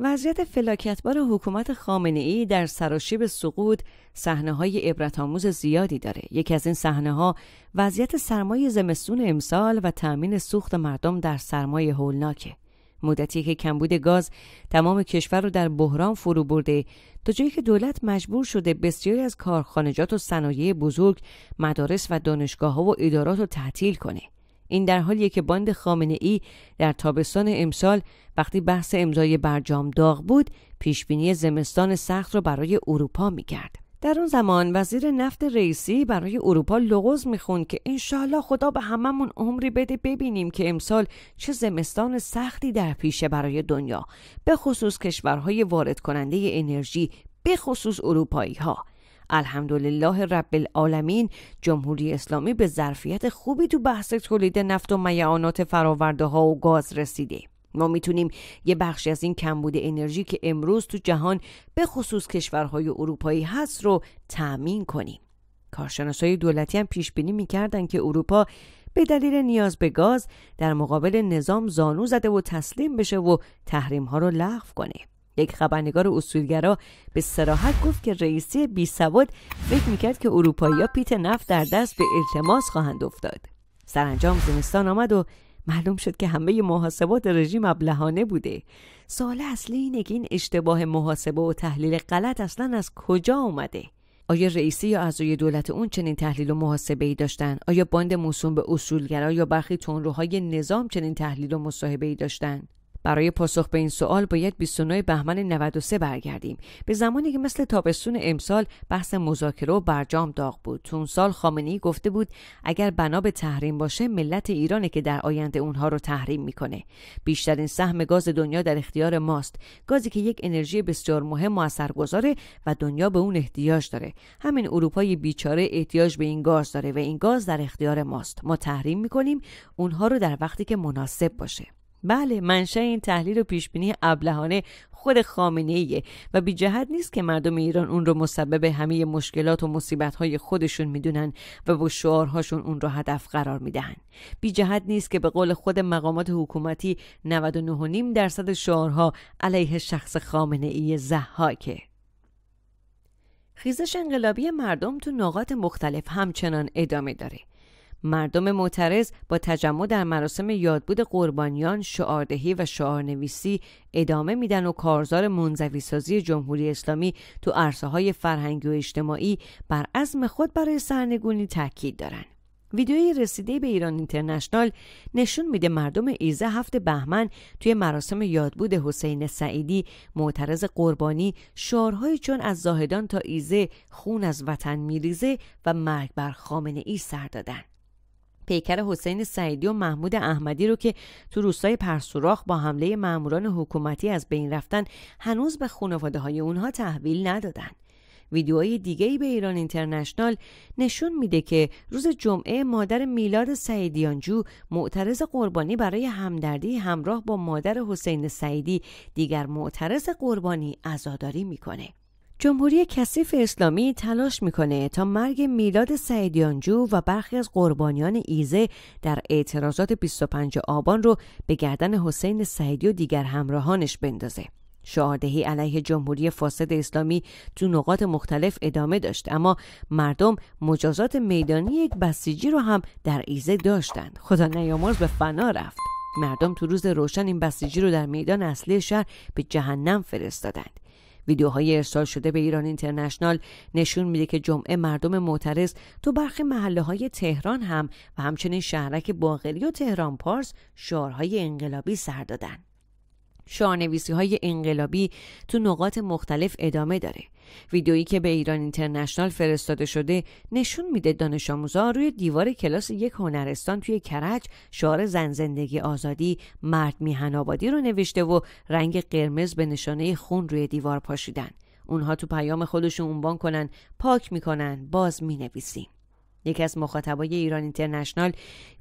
وضعیت فلاکتبار حکومت خامنه ای در سراشیب سقوط صحنه های عبرت آموز زیادی داره. یکی از این صحنه ها وضعیت سرمایه زمستون امسال و تأمین سوخت مردم در سرمایه هولناکه. مدتی که کمبود گاز تمام کشور رو در بحران فرو برده تا جایی که دولت مجبور شده بسیاری از کارخانجات و صنایع بزرگ مدارس و دانشگاه ها و ادارات رو تعطیل کنه این در حالیه که باند خامنه ای در تابستان امسال وقتی بحث امضای برجام داغ بود پیشبینی زمستان سخت رو برای اروپا میکرد در اون زمان وزیر نفت رئیسی برای اروپا لغز میخوند که انشالله خدا به هممون عمری بده ببینیم که امسال چه زمستان سختی در پیشه برای دنیا به خصوص کشورهای وارد کننده انرژی به خصوص اروپایی ها الحمدلله رب العالمین جمهوری اسلامی به ظرفیت خوبی تو بحث تولید نفت و میعانات فراورده ها و گاز رسیده ما میتونیم یه بخشی از این کمبود انرژی که امروز تو جهان به خصوص کشورهای اروپایی هست رو تأمین کنیم کارشناسای دولتی هم پیش بینی میکردن که اروپا به دلیل نیاز به گاز در مقابل نظام زانو زده و تسلیم بشه و تحریم ها رو لغو کنه یک خبرنگار اصولگرا به سراحت گفت که رئیسی بی سواد فکر میکرد که اروپایی ها پیت نفت در دست به التماس خواهند افتاد سرانجام زمستان آمد و معلوم شد که همه محاسبات رژیم ابلهانه بوده سال اصلی اینه که این اشتباه محاسبه و تحلیل غلط اصلا از کجا اومده آیا رئیسی یا اعضای دولت اون چنین تحلیل و محاسبه ای داشتن؟ آیا باند موسوم به اصولگرا یا برخی تنروهای نظام چنین تحلیل و مصاحبه ای داشتن؟ برای پاسخ به این سوال باید 29 بهمن 93 برگردیم به زمانی که مثل تابستون امسال بحث مذاکره و برجام داغ بود تو اون سال گفته بود اگر بنا به تحریم باشه ملت ایرانه که در آینده اونها رو تحریم میکنه بیشترین سهم گاز دنیا در اختیار ماست گازی که یک انرژی بسیار مهم و اثرگذاره و دنیا به اون احتیاج داره همین اروپای بیچاره احتیاج به این گاز داره و این گاز در اختیار ماست ما تحریم میکنیم اونها رو در وقتی که مناسب باشه بله منشأ این تحلیل و پیشبینی ابلهانه خود خامنه ایه و بی جهت نیست که مردم ایران اون رو مسبب همه مشکلات و مصیبت های خودشون میدونن و با شعارهاشون اون رو هدف قرار میدهن بی جهت نیست که به قول خود مقامات حکومتی 99.5 درصد شعارها علیه شخص خامنه ای که خیزش انقلابی مردم تو نقاط مختلف همچنان ادامه داره مردم معترض با تجمع در مراسم یادبود قربانیان شعاردهی و شعارنویسی ادامه میدن و کارزار منزوی سازی جمهوری اسلامی تو عرصه های فرهنگی و اجتماعی بر عزم خود برای سرنگونی تاکید دارند. ویدیوی رسیده به ایران اینترنشنال نشون میده مردم ایزه هفت بهمن توی مراسم یادبود حسین سعیدی معترض قربانی شعارهایی چون از زاهدان تا ایزه خون از وطن میریزه و مرگ بر خامنه ای سر دادن. پیکر حسین سعیدی و محمود احمدی رو که تو روستای پرسوراخ با حمله ماموران حکومتی از بین رفتن هنوز به خانواده های اونها تحویل ندادن. ویدیوهای دیگه ای به ایران اینترنشنال نشون میده که روز جمعه مادر میلاد سعیدیانجو معترض قربانی برای همدردی همراه با مادر حسین سعیدی دیگر معترض قربانی عزاداری میکنه. جمهوری کثیف اسلامی تلاش میکنه تا مرگ میلاد سعیدیانجو و برخی از قربانیان ایزه در اعتراضات 25 آبان رو به گردن حسین سعیدی و دیگر همراهانش بندازه. شعاردهی علیه جمهوری فاسد اسلامی تو نقاط مختلف ادامه داشت اما مردم مجازات میدانی یک بسیجی رو هم در ایزه داشتند خدا نیامرز به فنا رفت مردم تو روز روشن این بسیجی رو در میدان اصلی شهر به جهنم فرستادند ویدیوهای ارسال شده به ایران اینترنشنال نشون میده که جمعه مردم معترض تو برخی محله های تهران هم و همچنین شهرک باغلی و تهران پارس شعارهای انقلابی سر دادند شاهنویسی های انقلابی تو نقاط مختلف ادامه داره ویدیویی که به ایران اینترنشنال فرستاده شده نشون میده دانش آموزا روی دیوار کلاس یک هنرستان توی کرج شعار زن زندگی آزادی مرد میهن آبادی رو نوشته و رنگ قرمز به نشانه خون روی دیوار پاشیدن اونها تو پیام خودشون عنوان کنن پاک میکنن باز مینویسیم یکی از مخاطبای ایران اینترنشنال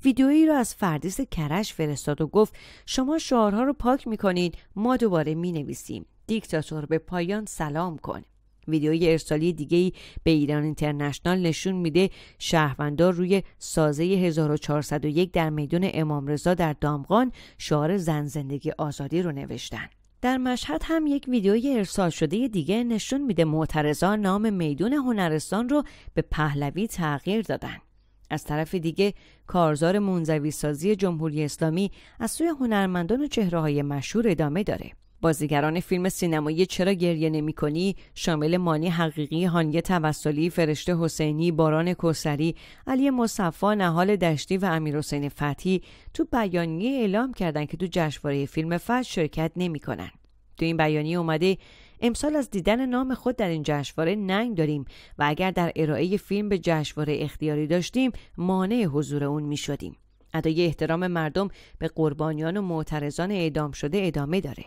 ویدیویی را از فردیس کرش فرستاد و گفت شما شعارها رو پاک میکنید ما دوباره مینویسیم دیکتاتور به پایان سلام کن ویدیوی ارسالی دیگه ای به ایران اینترنشنال نشون میده شهروندار روی سازه 1401 در میدون امام رضا در دامغان شعار زن زندگی آزادی رو نوشتن در مشهد هم یک ویدیوی ارسال شده دیگه نشون میده معترضان نام میدون هنرستان رو به پهلوی تغییر دادن. از طرف دیگه کارزار منزوی سازی جمهوری اسلامی از سوی هنرمندان و چهره های مشهور ادامه داره. بازیگران فیلم سینمایی چرا گریه نمی کنی شامل مانی حقیقی، هانیه توسلی، فرشته حسینی، باران کوسری، علی مصفا، نهال دشتی و امیرحسین فتحی تو بیانیه اعلام کردند که تو جشنواره فیلم فجر شرکت نمی کنن. تو این بیانیه اومده امسال از دیدن نام خود در این جشنواره ننگ داریم و اگر در ارائه فیلم به جشنواره اختیاری داشتیم مانع حضور اون می شدیم. ادای احترام مردم به قربانیان و معترضان اعدام شده ادامه داره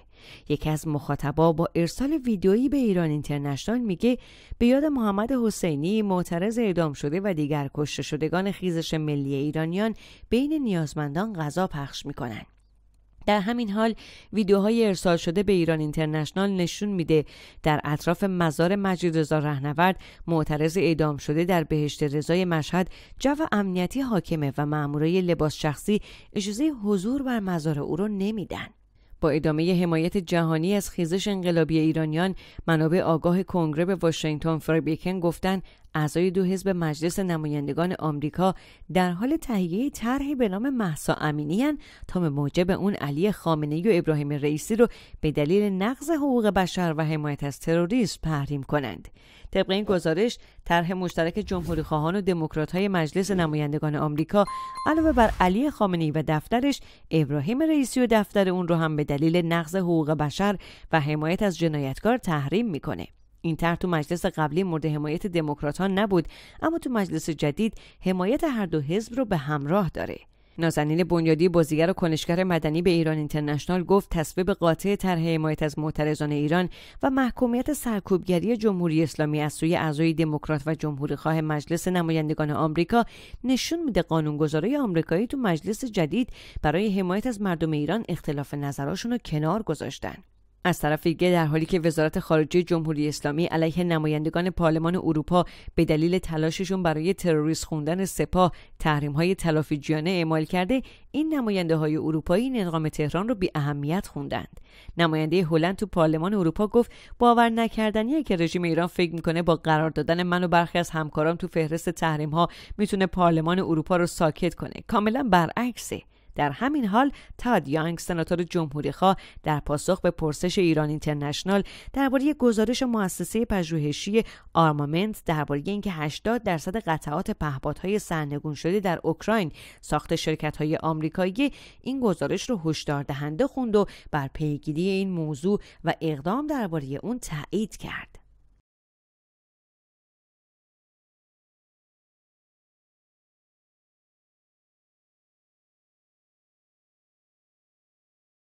یکی از مخاطبا با ارسال ویدیویی به ایران اینترنشنال میگه به یاد محمد حسینی معترض اعدام شده و دیگر کشته شدگان خیزش ملی ایرانیان بین نیازمندان غذا پخش میکنن در همین حال ویدیوهای ارسال شده به ایران اینترنشنال نشون میده در اطراف مزار مجید رضا رهنورد معترض اعدام شده در بهشت رضای مشهد جو امنیتی حاکمه و مامورای لباس شخصی اجازه حضور بر مزار او را نمیدن با ادامه حمایت جهانی از خیزش انقلابی ایرانیان منابع آگاه کنگره به واشنگتن فربیکن گفتن اعضای دو حزب مجلس نمایندگان آمریکا در حال تهیه طرحی به نام محسا امینی تا به موجب اون علی خامنه و ابراهیم رئیسی رو به دلیل نقض حقوق بشر و حمایت از تروریسم تحریم کنند. طبق این گزارش طرح مشترک جمهوری خواهان و دموکرات های مجلس نمایندگان آمریکا علاوه بر علی خامنی و دفترش ابراهیم رئیسی و دفتر اون رو هم به دلیل نقض حقوق بشر و حمایت از جنایتکار تحریم میکنه. این طرح تو مجلس قبلی مورد حمایت دموکرات نبود اما تو مجلس جدید حمایت هر دو حزب رو به همراه داره نازنین بنیادی بازیگر و کنشگر مدنی به ایران اینترنشنال گفت تصویب قاطع طرح حمایت از معترضان ایران و محکومیت سرکوبگری جمهوری اسلامی از سوی اعضای دموکرات و جمهوری خواه مجلس نمایندگان آمریکا نشون میده قانونگذارای آمریکایی تو مجلس جدید برای حمایت از مردم ایران اختلاف نظراشون رو کنار گذاشتن از طرف دیگه در حالی که وزارت خارجه جمهوری اسلامی علیه نمایندگان پارلمان اروپا به دلیل تلاششون برای تروریست خوندن سپاه تحریم‌های تلافیجیانه اعمال کرده این نماینده های اروپایی انقام تهران رو بی اهمیت خوندند نماینده هلند تو پارلمان اروپا گفت باور نکردنیه که رژیم ایران فکر میکنه با قرار دادن من و برخی از همکارام تو فهرست تحریم ها میتونه پارلمان اروپا رو ساکت کنه کاملا برعکسه در همین حال تاد یانگ سناتور خواه در پاسخ به پرسش ایران اینترنشنال درباره گزارش مؤسسه پژوهشی آرمامنت درباره اینکه 80 درصد قطعات پهپادهای سرنگون شده در اوکراین ساخت های آمریکایی این گزارش رو هشدار دهنده خوند و بر پیگیری این موضوع و اقدام درباره اون تایید کرد